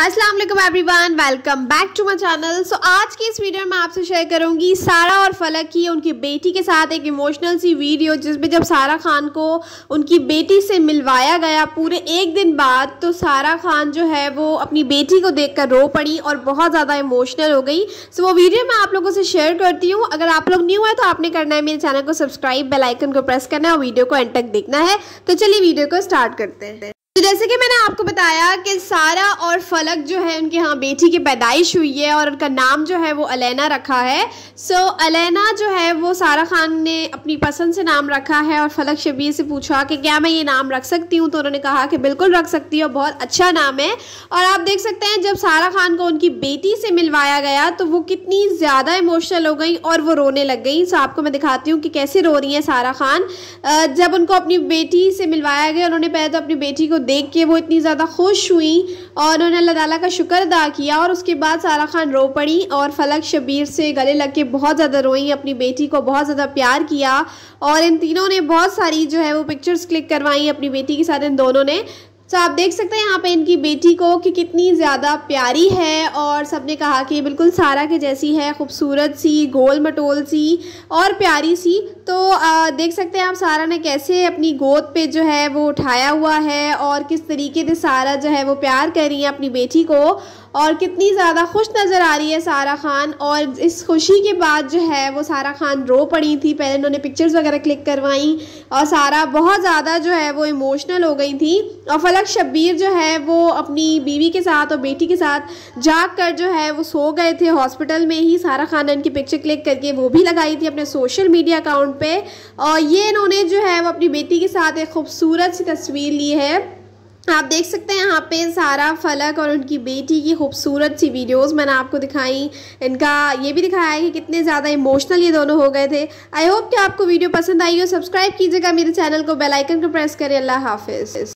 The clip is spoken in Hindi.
Aslam everyone welcome back to my channel so आज की इस वीडियो में आपसे शेयर करूंगी सारा और फलक की उनकी बेटी के साथ एक इमोशनल सी वीडियो जिसमें जब सारा खान को उनकी बेटी से मिलवाया गया पूरे एक दिन बाद तो सारा खान जो है वो अपनी बेटी को देखकर रो पड़ी और बहुत ज़्यादा इमोशनल हो गई सो so, वो वीडियो मैं आप लोगों से शेयर करती हूँ अगर आप लोग न्यू है तो आपने करना है मेरे चैनल को सब्सक्राइब बेलाइकन को प्रेस करना है और वीडियो को एंड तक देखना है तो चलिए वीडियो को स्टार्ट करते हैं तो जैसे कि मैंने आपको बताया कि सारा और फलक जो है उनके यहाँ बेटी की पैदाइश हुई है और उनका नाम जो है वो अलैना रखा है सो so, अलैना जो है वो सारा खान ने अपनी पसंद से नाम रखा है और फलक शबीर से पूछा कि क्या मैं ये नाम रख सकती हूँ तो उन्होंने कहा कि बिल्कुल रख सकती हूँ बहुत अच्छा नाम है और आप देख सकते हैं जब सारा खान को उनकी बेटी से मिलवाया गया तो वो कितनी ज़्यादा इमोशनल हो गई और वो रोने लग गई सो so, आपको मैं दिखाती हूँ कि कैसे रो रही हैं सारा खान जब उनको अपनी बेटी से मिलवाया गया उन्होंने पहले तो अपनी बेटी को देख के वो इतनी ज़्यादा खुश हुई और उन्होंने अल्लाह ताला का शुक्र अदा किया और उसके बाद सारा खान रो पड़ी और फलक शबीर से गले लग के बहुत ज़्यादा रोई अपनी बेटी को बहुत ज़्यादा प्यार किया और इन तीनों ने बहुत सारी जो है वो पिक्चर्स क्लिक करवाई अपनी बेटी के साथ इन दोनों ने तो आप देख सकते हैं यहाँ पे इनकी बेटी को कि कितनी ज़्यादा प्यारी है और सबने कहा कि बिल्कुल सारा के जैसी है खूबसूरत सी गोल मटोल सी और प्यारी सी तो आ, देख सकते हैं आप सारा ने कैसे अपनी गोद पे जो है वो उठाया हुआ है और किस तरीके से सारा जो है वो प्यार कर रही है अपनी बेटी को और कितनी ज़्यादा खुश नज़र आ रही है सारा खान और इस खुशी के बाद जो है वो सारा खान रो पड़ी थी पहले इन्होंने पिक्चर्स वगैरह क्लिक करवाई और सारा बहुत ज़्यादा जो है वो इमोशनल हो गई थी और फलक शब्बीर जो है वो अपनी बीवी के साथ और बेटी के साथ जाग कर जो है वो सो गए थे हॉस्पिटल में ही सारा खान ने उनकी पिक्चर क्लिक करके वो भी लगाई थी अपने सोशल मीडिया अकाउंट पर और ये इन्होंने जो है वो अपनी बेटी के साथ एक खूबसूरत सी तस्वीर ली है आप देख सकते हैं यहाँ पे सारा फलक और उनकी बेटी की खूबसूरत सी वीडियोस मैंने आपको दिखाई इनका ये भी दिखाया है कि कितने ज़्यादा इमोशनल ये दोनों हो गए थे आई होप कि आपको वीडियो पसंद आई हो सब्सक्राइब कीजिएगा मेरे चैनल को बेल आइकन को प्रेस करें अल्लाह हाफिज़